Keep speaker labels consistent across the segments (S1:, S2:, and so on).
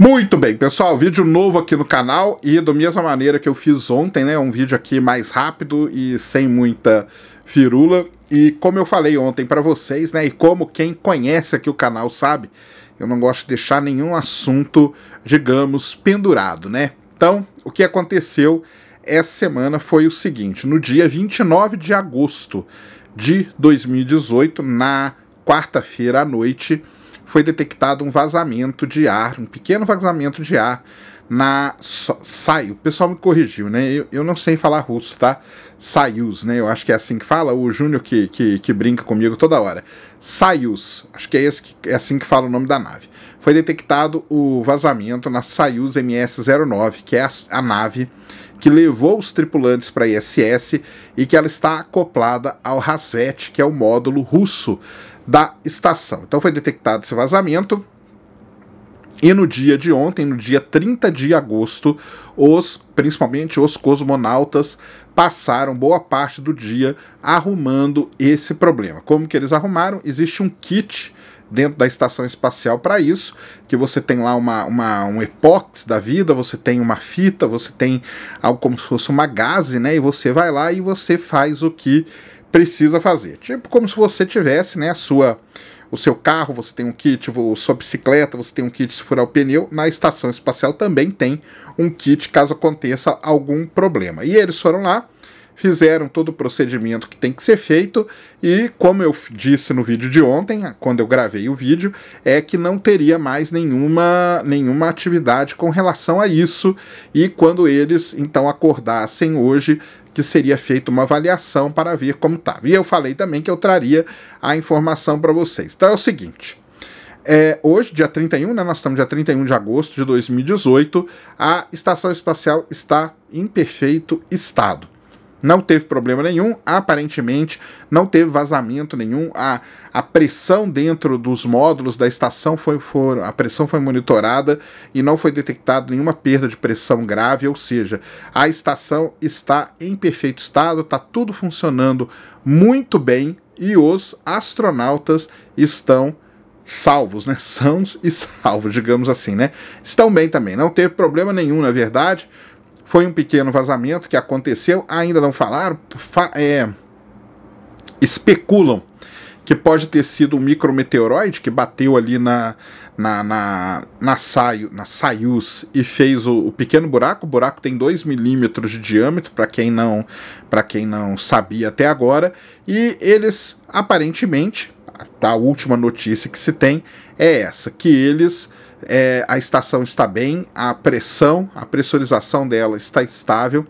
S1: Muito bem, pessoal, vídeo novo aqui no canal e da mesma maneira que eu fiz ontem, né, um vídeo aqui mais rápido e sem muita firula. E como eu falei ontem para vocês, né, e como quem conhece aqui o canal sabe, eu não gosto de deixar nenhum assunto, digamos, pendurado, né? Então, o que aconteceu essa semana foi o seguinte, no dia 29 de agosto de 2018, na quarta-feira à noite, foi detectado um vazamento de ar, um pequeno vazamento de ar na saiu. O pessoal me corrigiu, né? Eu, eu não sei falar russo, tá? Sayus, né? Eu acho que é assim que fala. O Júnior que, que, que brinca comigo toda hora. Sayus, acho que é, esse que é assim que fala o nome da nave. Foi detectado o vazamento na Sayus MS-09, que é a, a nave que levou os tripulantes para a ISS e que ela está acoplada ao Rasvet, que é o módulo russo da estação. Então foi detectado esse vazamento. E no dia de ontem, no dia 30 de agosto, os, principalmente os cosmonautas, passaram boa parte do dia arrumando esse problema. Como que eles arrumaram? Existe um kit dentro da estação espacial para isso, que você tem lá uma, uma, um epox da vida, você tem uma fita, você tem algo como se fosse uma gaze, né? E você vai lá e você faz o que precisa fazer. Tipo como se você tivesse, né, a sua o seu carro, você tem um kit, a sua bicicleta, você tem um kit se furar o pneu. Na estação espacial também tem um kit caso aconteça algum problema. E eles foram lá, fizeram todo o procedimento que tem que ser feito e como eu disse no vídeo de ontem, quando eu gravei o vídeo, é que não teria mais nenhuma nenhuma atividade com relação a isso e quando eles então acordassem hoje, que seria feita uma avaliação para ver como estava. E eu falei também que eu traria a informação para vocês. Então é o seguinte. É, hoje, dia 31, né, nós estamos dia 31 de agosto de 2018, a estação espacial está em perfeito estado não teve problema nenhum, aparentemente não teve vazamento nenhum. A, a pressão dentro dos módulos da estação foi, for a pressão foi monitorada e não foi detectado nenhuma perda de pressão grave, ou seja, a estação está em perfeito estado, está tudo funcionando muito bem e os astronautas estão salvos, né? Sãos e salvos, digamos assim, né? Estão bem também, não teve problema nenhum, na verdade. Foi um pequeno vazamento que aconteceu, ainda não falaram, fa é, especulam que pode ter sido um micrometeoroide que bateu ali na na na, na, saio, na Saius e fez o, o, pequeno buraco. O buraco tem 2 milímetros de diâmetro, para quem não para quem não sabia até agora. E eles aparentemente a, a última notícia que se tem é essa, que eles é, a estação está bem, a pressão, a pressurização dela está estável,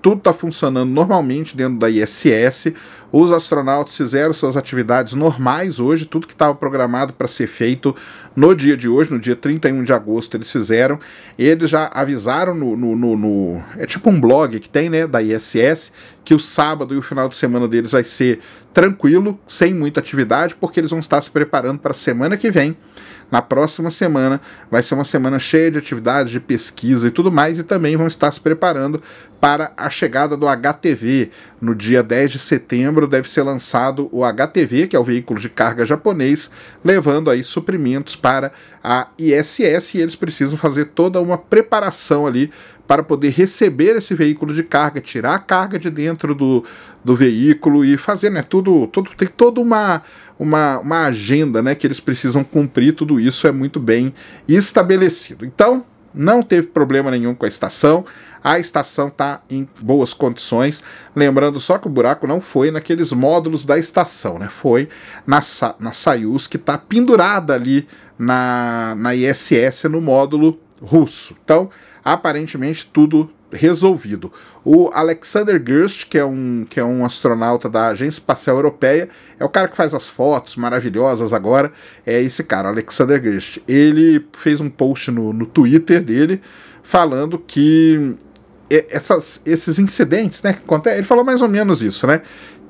S1: tudo está funcionando normalmente dentro da ISS. Os astronautas fizeram suas atividades normais hoje, tudo que estava programado para ser feito no dia de hoje, no dia 31 de agosto, eles fizeram. Eles já avisaram no. no, no, no é tipo um blog que tem, né, da ISS, que o sábado e o final de semana deles vai ser tranquilo, sem muita atividade, porque eles vão estar se preparando para a semana que vem na próxima semana. Vai ser uma semana cheia de atividades, de pesquisa e tudo mais, e também vão estar se preparando para a chegada do HTV. No dia 10 de setembro deve ser lançado o HTV, que é o veículo de carga japonês, levando aí suprimentos para a ISS e eles precisam fazer toda uma preparação ali para poder receber esse veículo de carga, tirar a carga de dentro do, do veículo e fazer, né? Tudo, tudo tem toda uma, uma, uma agenda, né? Que eles precisam cumprir. Tudo isso é muito bem estabelecido. Então, não teve problema nenhum com a estação. A estação está em boas condições. Lembrando só que o buraco não foi naqueles módulos da estação, né? Foi na, Sa na Soyuz, que está pendurada ali na, na ISS, no módulo russo. Então, aparentemente tudo resolvido. O Alexander Gerst, que é um, que é um astronauta da Agência Espacial Europeia, é o cara que faz as fotos maravilhosas agora, é esse cara, Alexander Gerst. Ele fez um post no, no Twitter dele falando que essas, esses incidentes, né, que acontecem, ele falou mais ou menos isso, né,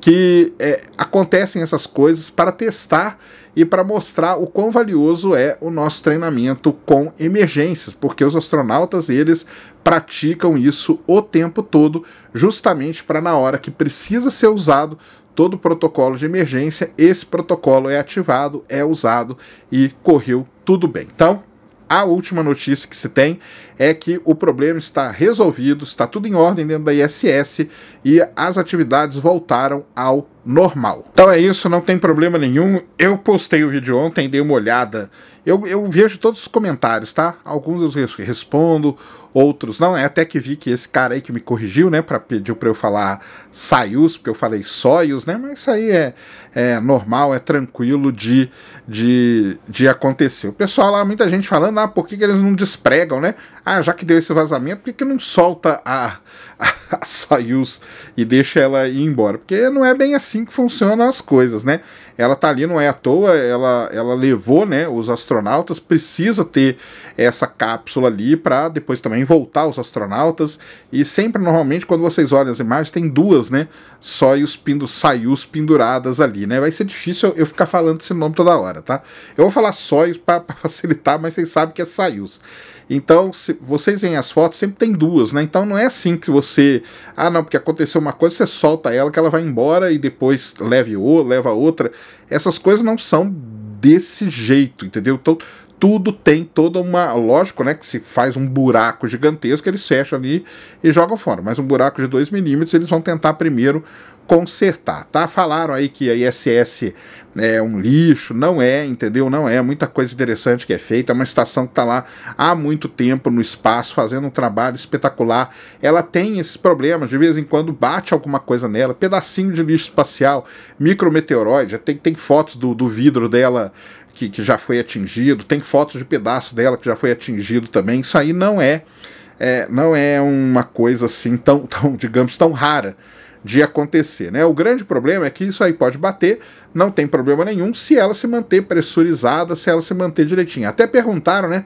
S1: que é, acontecem essas coisas para testar e para mostrar o quão valioso é o nosso treinamento com emergências, porque os astronautas eles praticam isso o tempo todo, justamente para na hora que precisa ser usado todo o protocolo de emergência, esse protocolo é ativado, é usado e correu tudo bem. Então, a última notícia que se tem é que o problema está resolvido, está tudo em ordem dentro da ISS e as atividades voltaram ao normal. Então é isso, não tem problema nenhum. Eu postei o vídeo ontem, dei uma olhada eu, eu vejo todos os comentários, tá? Alguns eu respondo, outros não. É até que vi que esse cara aí que me corrigiu, né, para pediu para eu falar saios, porque eu falei sóios, né? Mas isso aí é, é normal, é tranquilo de, de, de acontecer. O pessoal lá, muita gente falando, ah, por que, que eles não despregam, né? Ah, já que deu esse vazamento, por que, que não solta a, a, a Soyuz e deixa ela ir embora? Porque não é bem assim que funcionam as coisas, né? ela tá ali, não é à toa, ela, ela levou, né, os astronautas, precisa ter essa cápsula ali para depois também voltar os astronautas, e sempre, normalmente, quando vocês olham as imagens, tem duas, né, só e os pindos, saius penduradas ali, né, vai ser difícil eu ficar falando esse nome toda hora, tá? Eu vou falar sóis para facilitar, mas vocês sabem que é saius. Então, se vocês veem as fotos, sempre tem duas, né? Então não é assim que você. Ah, não, porque aconteceu uma coisa, você solta ela que ela vai embora e depois leve ou leva outra essas coisas não são desse jeito, entendeu? Então, tudo tem toda uma. Lógico, né? Que se faz um buraco gigantesco, eles fecham ali e jogam fora. Mas um buraco de 2 milímetros, eles vão tentar primeiro consertar, tá? Falaram aí que a ISS é um lixo, não é, entendeu? Não é, muita coisa interessante que é feita, é uma estação que está lá há muito tempo no espaço, fazendo um trabalho espetacular. Ela tem esses problemas, de vez em quando bate alguma coisa nela, pedacinho de lixo espacial, micrometeoroide, tem, tem fotos do, do vidro dela que, que, já foi atingido, tem fotos de pedaço dela que já foi atingido também. Isso aí não é, é não é uma coisa assim tão, tão, digamos, tão rara de acontecer, né? O grande problema é que isso aí pode bater, não tem problema nenhum se ela se manter pressurizada, se ela se manter direitinho. Até perguntaram, né?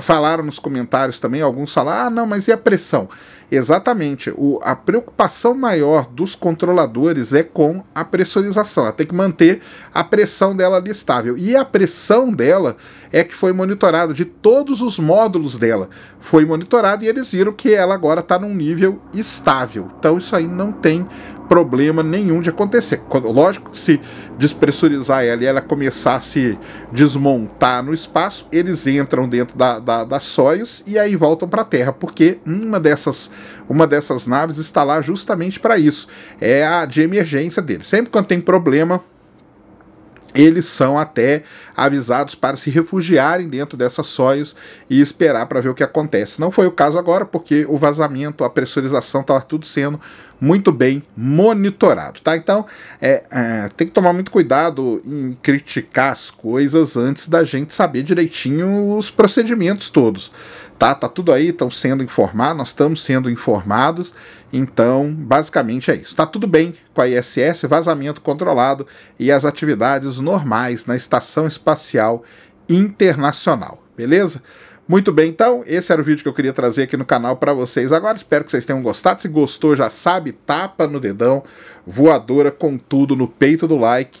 S1: Falaram nos comentários também, alguns falaram: "Ah, não, mas e a pressão?" Exatamente. O, a preocupação maior dos controladores é com a pressurização. Ela tem que manter a pressão dela ali estável. E a pressão dela é que foi monitorada de todos os módulos dela. Foi monitorada e eles viram que ela agora está num nível estável. Então isso aí não tem problema nenhum de acontecer. Lógico que se despressurizar ela e ela começar a se desmontar no espaço, eles entram dentro da, da, da Soyuz e aí voltam para a Terra, porque uma dessas, uma dessas naves está lá justamente para isso. É a de emergência deles. Sempre quando tem problema, eles são até avisados para se refugiarem dentro dessas sóios e esperar para ver o que acontece. Não foi o caso agora, porque o vazamento, a pressurização, estava tá tudo sendo muito bem monitorado, tá? Então, é, é, tem que tomar muito cuidado em criticar as coisas antes da gente saber direitinho os procedimentos todos, tá? Tá tudo aí, estão sendo informados, nós estamos sendo informados, então, basicamente é isso. Tá tudo bem com a ISS, vazamento controlado e as atividades normais na Estação Espacial Internacional. Beleza? Muito bem, então, esse era o vídeo que eu queria trazer aqui no canal para vocês agora. Espero que vocês tenham gostado. Se gostou, já sabe, tapa no dedão, voadora com tudo no peito do like.